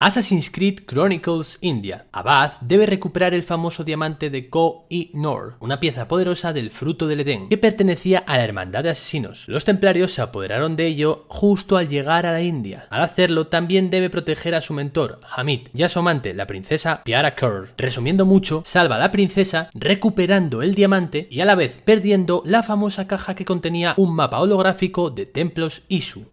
Assassin's Creed Chronicles India. Abad debe recuperar el famoso diamante de koh i noor una pieza poderosa del fruto del Edén, que pertenecía a la hermandad de asesinos. Los templarios se apoderaron de ello justo al llegar a la India. Al hacerlo, también debe proteger a su mentor, Hamid, y a su amante, la princesa Piara Kaur. Resumiendo mucho, salva a la princesa recuperando el diamante y a la vez perdiendo la famosa caja que contenía un mapa holográfico de templos Isu.